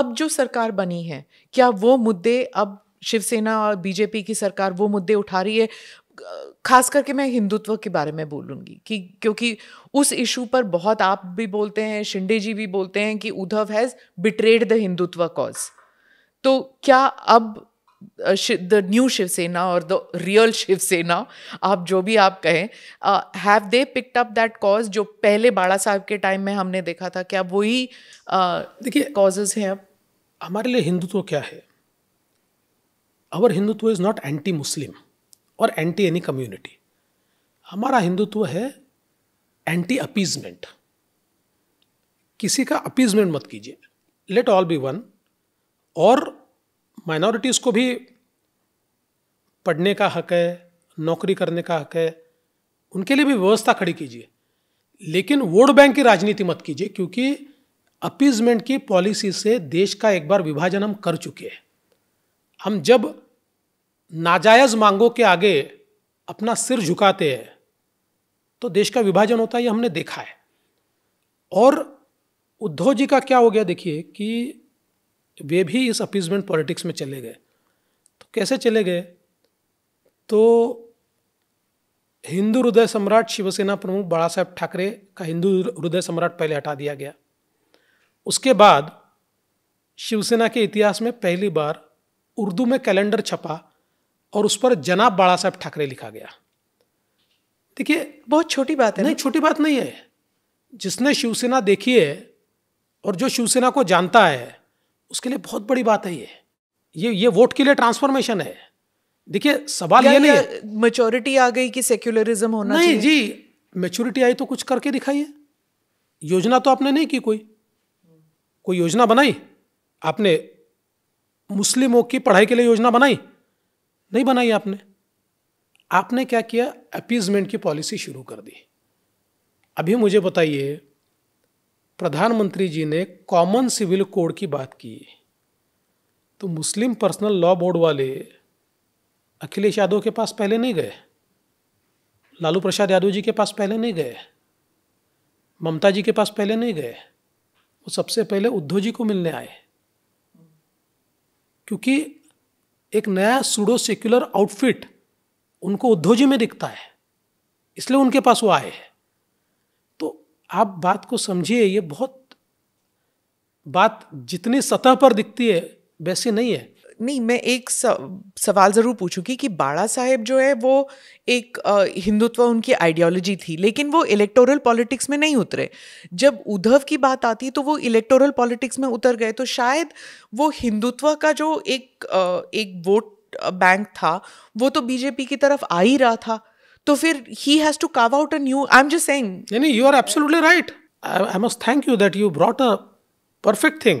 अब जो सरकार बनी है क्या वो मुद्दे अब शिवसेना और बीजेपी की सरकार वो मुद्दे उठा रही है खास करके मैं हिंदुत्व के बारे में बोलूंगी कि क्योंकि उस इशू पर बहुत आप भी बोलते हैं शिंदे जी भी बोलते हैं कि Uddhav has betrayed the Hindutva cause तो क्या अब द न्यू शिवसेना और द रियल शिवसेना आप जो भी आप कहें have they picked up that cause जो पहले बाड़ा साहब के टाइम में हमने देखा था क्या वही देखिए कॉजेज हैं अब हमारे लिए हिंदुत्व क्या है our Hindutva is not anti Muslim और एंटी एनी कम्युनिटी हमारा हिंदुत्व है एंटी अपीजमेंट किसी का अपीजमेंट मत कीजिए लेट ऑल बी वन और माइनॉरिटीज़ को भी पढ़ने का हक है नौकरी करने का हक है उनके लिए भी व्यवस्था खड़ी कीजिए लेकिन वोट बैंक की राजनीति मत कीजिए क्योंकि अपीजमेंट की पॉलिसी से देश का एक बार विभाजन हम कर चुके हैं हम जब नाजायज मांगों के आगे अपना सिर झुकाते हैं तो देश का विभाजन होता है ये हमने देखा है और उद्धव जी का क्या हो गया देखिए कि वे भी इस अपीजमेंट पॉलिटिक्स में चले गए तो कैसे चले गए तो हिंदू हृदय सम्राट शिवसेना प्रमुख बाला साहेब ठाकरे का हिंदू हृदय सम्राट पहले हटा दिया गया उसके बाद शिवसेना के इतिहास में पहली बार उर्दू में कैलेंडर छपा और उस पर जनाब बाड़ा साहब ठाकरे लिखा गया देखिए बहुत छोटी बात है नहीं छोटी बात नहीं है जिसने शिवसेना देखी है और जो शिवसेना को जानता है उसके लिए बहुत बड़ी बात है ये ये ये वोट के लिए ट्रांसफॉर्मेशन है देखिए सवाल ये नहीं मेचोरिटी आ गई कि सेक्युलरिज्म होना नहीं चाहिए? जी मेच्योरिटी आई तो कुछ करके दिखाइए योजना तो आपने नहीं की कोई कोई योजना बनाई आपने मुस्लिमों की पढ़ाई के लिए योजना बनाई नहीं बनाई आपने आपने क्या किया अपीजमेंट की पॉलिसी शुरू कर दी अभी मुझे बताइए प्रधानमंत्री जी ने कॉमन सिविल कोड की बात की तो मुस्लिम पर्सनल लॉ बोर्ड वाले अखिलेश यादव के पास पहले नहीं गए लालू प्रसाद यादव जी के पास पहले नहीं गए ममता जी के पास पहले नहीं गए वो सबसे पहले उद्धव जी को मिलने आए क्योंकि एक नया सुडो सेक्युलर आउटफिट उनको उद्धव जी में दिखता है इसलिए उनके पास वो आए हैं तो आप बात को समझिए ये बहुत बात जितनी सतह पर दिखती है वैसी नहीं है नहीं मैं एक सवाल ज़रूर पूछूंगी कि बाड़ा साहेब जो है वो एक हिंदुत्व उनकी आइडियोलॉजी थी लेकिन वो इलेक्टोरल पॉलिटिक्स में नहीं उतरे जब उद्धव की बात आती तो वो इलेक्टोरल पॉलिटिक्स में उतर गए तो शायद वो हिंदुत्व का जो एक एक वोट बैंक था वो तो बीजेपी की तरफ आ ही रहा था तो फिर he has to carve out a new I am just saying नहीं you are absolutely right I must thank you that you brought a perfect thing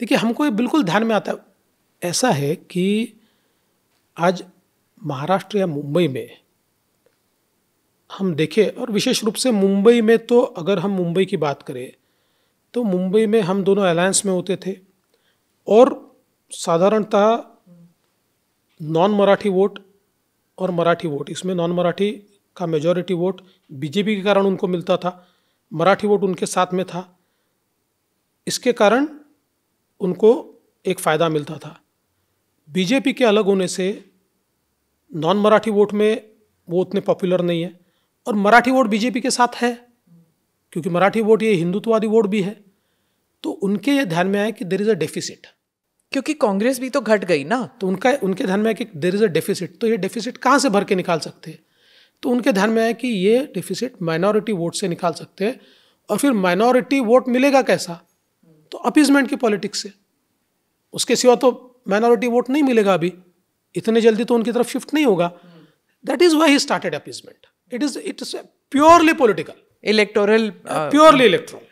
देखिए हमको ये बिल्कुल ध्यान में आता है ऐसा है कि आज महाराष्ट्र या मुंबई में हम देखें और विशेष रूप से मुंबई में तो अगर हम मुंबई की बात करें तो मुंबई में हम दोनों अलायंस में होते थे और साधारणतः नॉन मराठी वोट और मराठी वोट इसमें नॉन मराठी का मेजॉरिटी वोट बीजेपी के कारण उनको मिलता था मराठी वोट उनके साथ में था इसके कारण उनको एक फ़ायदा मिलता था बीजेपी के अलग होने से नॉन मराठी वोट में वो उतने पॉपुलर नहीं है और मराठी वोट बीजेपी के साथ है क्योंकि मराठी वोट ये हिंदुत्ववादी वोट भी है तो उनके ये ध्यान में आया कि देर इज़ अ डेफिसिट क्योंकि कांग्रेस भी तो घट गई ना तो उनका उनके ध्यान में आया कि देर इज़ अ डेफिसिट तो ये डेफिसिट कहाँ से भर के निकाल सकते हैं तो उनके ध्यान में आया कि ये डेफिसिट माइनॉरिटी वोट से निकाल सकते हैं और फिर माइनॉरिटी वोट मिलेगा कैसा तो अपीजमेंट की पॉलिटिक्स से उसके सिवा तो माइनॉरिटी वोट नहीं मिलेगा अभी इतने जल्दी तो उनकी तरफ शिफ्ट नहीं होगा that is why he started appeasement it is it is purely political electoral purely electoral